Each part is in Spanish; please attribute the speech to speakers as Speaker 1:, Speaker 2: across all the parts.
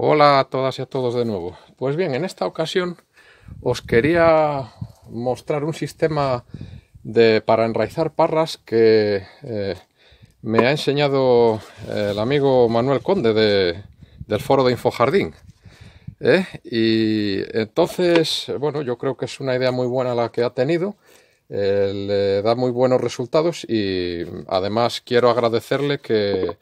Speaker 1: Hola a todas y a todos de nuevo. Pues bien, en esta ocasión os quería mostrar un sistema para enraizar parras que eh, me ha enseñado eh, el amigo Manuel Conde del foro de Infojardín. ¿eh? Y entonces, bueno, yo creo que es una idea muy buena la que ha tenido. le da muy buenos resultados y mm, además quiero agradecerle que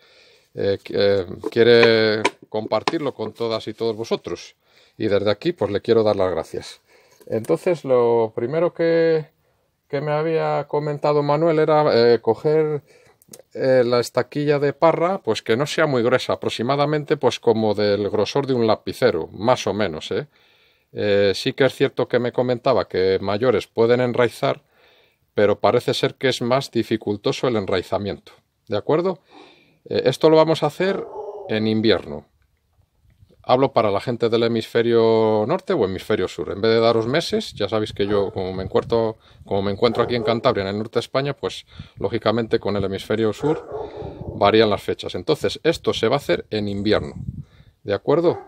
Speaker 1: eh, eh, quiere compartirlo con todas y todos vosotros. Y desde aquí, pues le quiero dar las gracias. Entonces, lo primero que, me había comentado Manuel era eh, coger la estaquilla de parra, pues que no sea muy gruesa, aproximadamente pues como del grosor de un lapicero, más o menos. sí que es cierto que me comentaba que mayores pueden enraizar, pero parece ser que es más dificultoso el enraizamiento. ¿De acuerdo? Eh, esto lo vamos a hacer en invierno. Hablo para la gente del hemisferio norte o hemisferio sur. En vez de daros meses, ya sabéis que yo, como me encuentro, aquí en Cantabria, en el norte de España, pues lógicamente con el hemisferio sur varían las fechas. Entonces, esto se va a hacer en invierno. ¿De acuerdo?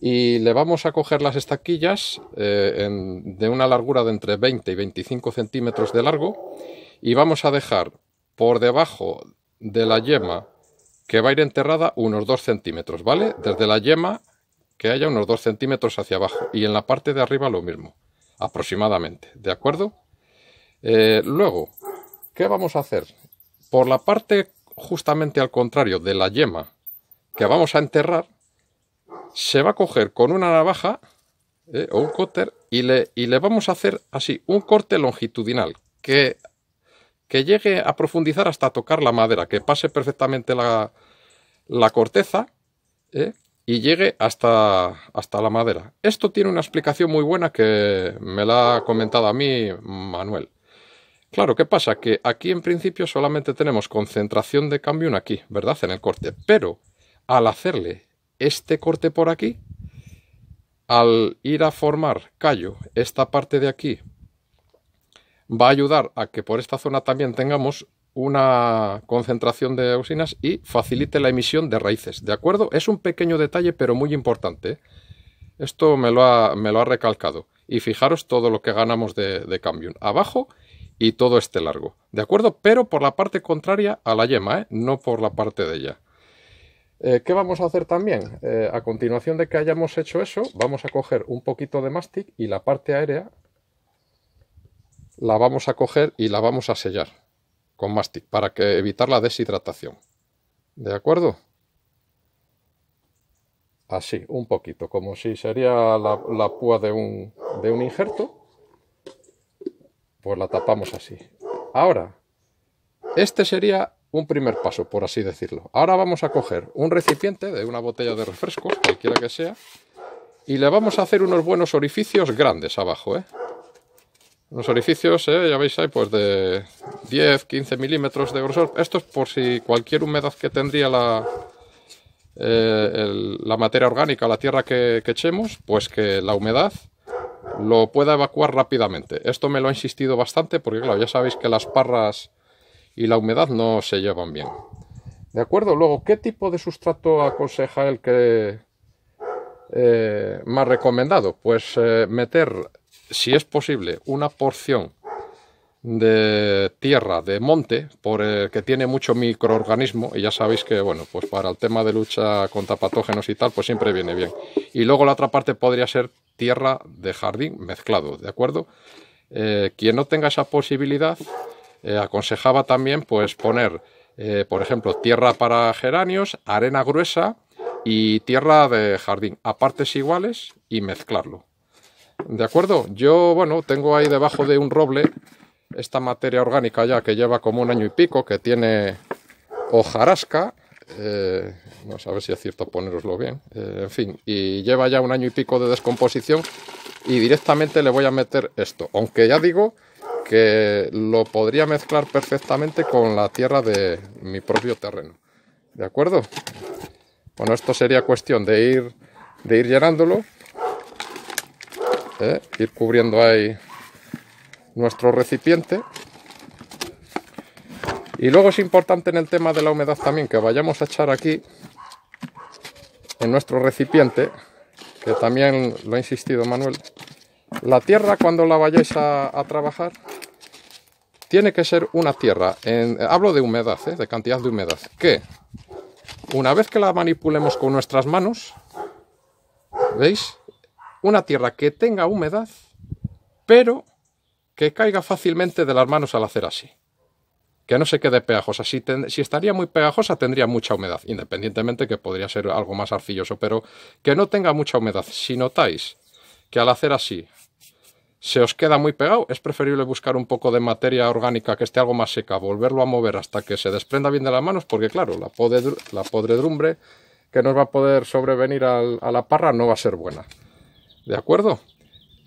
Speaker 1: y le vamos a coger las estaquillas eh, de una largura de entre 20 y 25 centímetros de largo y vamos a dejar por debajo de la yema que va a ir enterrada unos 2 centímetros, ¿vale? Desde la yema que haya unos 2 centímetros hacia abajo y en la parte de arriba lo mismo, aproximadamente, ¿de acuerdo? Eh, luego, ¿qué vamos a hacer? Por la parte justamente al contrario de la yema que vamos a enterrar, se va a coger con una navaja eh, o un cóter y le, y le vamos a hacer así un corte longitudinal que que llegue a profundizar hasta tocar la madera, que pase perfectamente la, corteza ¿eh? y llegue hasta, hasta la madera. Esto tiene una explicación muy buena que me la ha comentado a mí Manuel. Claro, ¿qué pasa? Que aquí en principio solamente tenemos concentración de en aquí, ¿verdad? En el corte. Pero al hacerle este corte por aquí, al ir a formar callo, esta parte de aquí va a ayudar a que por esta zona también tengamos una concentración de usinas y facilite la emisión de raíces. ¿De acuerdo? Es un pequeño detalle, pero muy importante. ¿eh? Esto me lo ha, me lo ha recalcado. Y fijaros todo lo que ganamos de, cambio Abajo y todo este largo. ¿De acuerdo? Pero por la parte contraria a la yema, ¿eh? no por la parte de ella. Eh, ¿Qué vamos a hacer también? a continuación de que hayamos hecho eso, vamos a coger un poquito de mastic y la parte aérea la vamos a coger y la vamos a sellar con mastic para que evitar la deshidratación. ¿De acuerdo? Así, un poquito, como si sería la, púa de un, de un injerto. Pues la tapamos así. Ahora, este sería un primer paso, por así decirlo. Ahora vamos a coger un recipiente de una botella de refrescos, cualquiera que sea, y le vamos a hacer unos buenos orificios grandes abajo, ¿eh? Los orificios, eh, ya veis, hay pues de 10, 15 milímetros de grosor. Esto es por si cualquier humedad que tendría la, eh, la materia orgánica, la tierra que, echemos, pues que la humedad lo pueda evacuar rápidamente. Esto me lo ha insistido bastante porque, claro, ya sabéis que las parras y la humedad no se llevan bien. ¿De acuerdo? Luego, ¿qué tipo de sustrato aconseja el que eh, más recomendado? Pues meter si es posible, una porción de tierra, de monte, por que tiene mucho microorganismo, y ya sabéis que, bueno, pues para el tema de lucha contra patógenos y tal, pues siempre viene bien. Y luego la otra parte podría ser tierra de jardín mezclado, ¿de acuerdo? Eh, quien no tenga esa posibilidad, eh, aconsejaba también, pues poner, eh, por ejemplo, tierra para geranios, arena gruesa y tierra de jardín, a partes iguales y mezclarlo. ¿De acuerdo? Yo, bueno, tengo ahí debajo de un roble esta materia orgánica ya que lleva como un año y pico, que tiene hojarasca, eh, no si es cierto poneroslo bien, eh, en fin, y lleva ya un año y pico de descomposición y directamente le voy a meter esto, aunque ya digo que lo podría mezclar perfectamente con la tierra de mi propio terreno, ¿de acuerdo? Bueno, esto sería cuestión de ir, de ir llenándolo ¿eh? ir cubriendo ahí nuestro recipiente. Y luego es importante en el tema de la humedad también que vayamos a echar aquí en nuestro recipiente, que también lo ha insistido Manuel, la tierra cuando la vayáis a, trabajar tiene que ser una tierra, hablo de humedad, ¿eh? de cantidad de humedad, que una vez que la manipulemos con nuestras manos, ¿veis? una tierra que tenga humedad, pero que caiga fácilmente de las manos al hacer así. Que no se quede pegajosa. Si, si estaría muy pegajosa tendría mucha humedad, independientemente que podría ser algo más arcilloso, pero que no tenga mucha humedad. Si notáis que al hacer así se os queda muy pegado, es preferible buscar un poco de materia orgánica que esté algo más seca, volverlo a mover hasta que se desprenda bien de las manos, porque claro, la, podredumbre que nos va a poder sobrevenir a la parra no va a ser buena. ¿De acuerdo?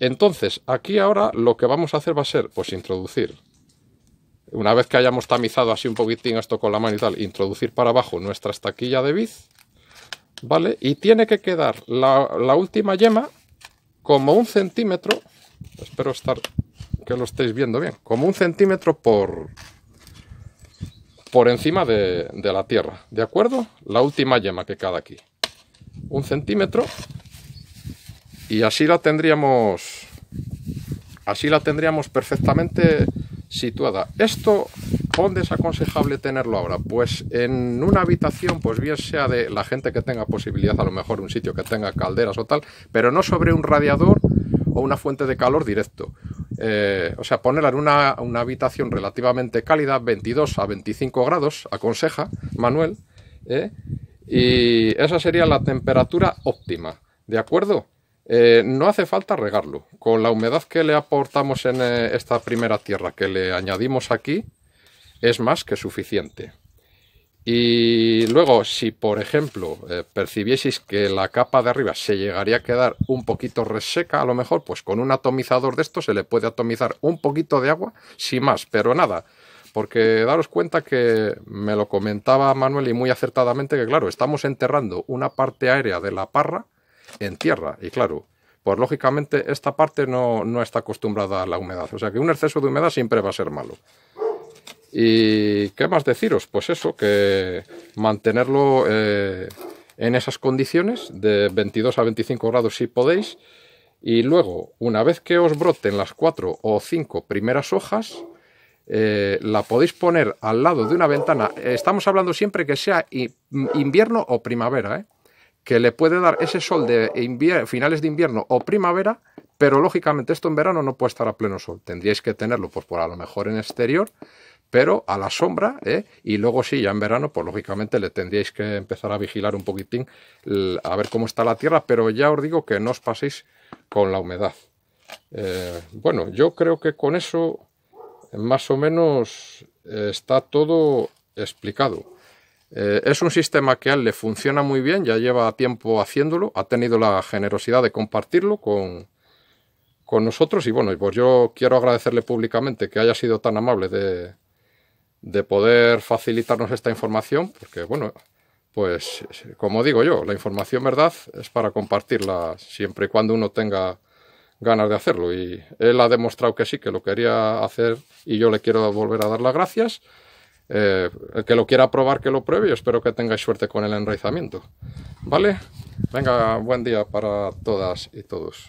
Speaker 1: Entonces, aquí ahora lo que vamos a hacer va a ser, pues, introducir. Una vez que hayamos tamizado así un poquitín esto con la mano y tal, introducir para abajo nuestra estaquilla de vid, ¿vale? Y tiene que quedar la, última yema como un centímetro, espero estar que lo estéis viendo bien, como un centímetro por, por encima de, de la tierra, ¿de acuerdo? La última yema que queda aquí. Un centímetro y así la tendríamos así la tendríamos perfectamente situada. ¿Esto dónde es aconsejable tenerlo ahora? Pues en una habitación, pues bien sea de la gente que tenga posibilidad, a lo mejor un sitio que tenga calderas o tal, pero no sobre un radiador o una fuente de calor directo. Eh, o sea, ponerla en una, habitación relativamente cálida, 22 a 25 grados, aconseja Manuel, ¿eh? y esa sería la temperatura óptima, ¿de acuerdo? Eh, no hace falta regarlo. Con la humedad que le aportamos en eh, esta primera tierra que le añadimos aquí, es más que suficiente. Y luego, si por ejemplo percibieses eh, percibieseis que la capa de arriba se llegaría a quedar un poquito reseca, a lo mejor, pues con un atomizador de esto se le puede atomizar un poquito de agua, sin más, pero nada. Porque daros cuenta que me lo comentaba Manuel y muy acertadamente que, claro, estamos enterrando una parte aérea de la parra en tierra. Y claro, pues lógicamente esta parte no, está acostumbrada a la humedad. O sea que un exceso de humedad siempre va a ser malo. ¿Y qué más deciros? Pues eso, que mantenerlo eh, en esas condiciones de 22 a 25 grados si podéis. Y luego, una vez que os broten las cuatro o cinco primeras hojas, eh, la podéis poner al lado de una ventana. Estamos hablando siempre que sea invierno o primavera, ¿eh? que le puede dar ese sol de finales de invierno o primavera, pero lógicamente esto en verano no puede estar a pleno sol. Tendríais que tenerlo, pues por a lo mejor en exterior, pero a la sombra, ¿eh? y luego sí, ya en verano, pues lógicamente le tendríais que empezar a vigilar un poquitín, a ver cómo está la tierra, pero ya os digo que no os paséis con la humedad. Eh, bueno, yo creo que con eso más o menos eh, está todo explicado. Eh, es un sistema que a él le funciona muy bien, ya lleva tiempo haciéndolo, ha tenido la generosidad de compartirlo con, con nosotros y bueno, pues yo quiero agradecerle públicamente que haya sido tan amable de, de poder facilitarnos esta información, porque bueno, pues como digo yo, la información verdad es para compartirla siempre y cuando uno tenga ganas de hacerlo y él ha demostrado que sí, que lo quería hacer y yo le quiero volver a dar las gracias. Eh, el que lo quiera probar, que lo pruebe. y espero que tengáis suerte con el enraizamiento. ¿Vale? Venga, buen día para todas y todos.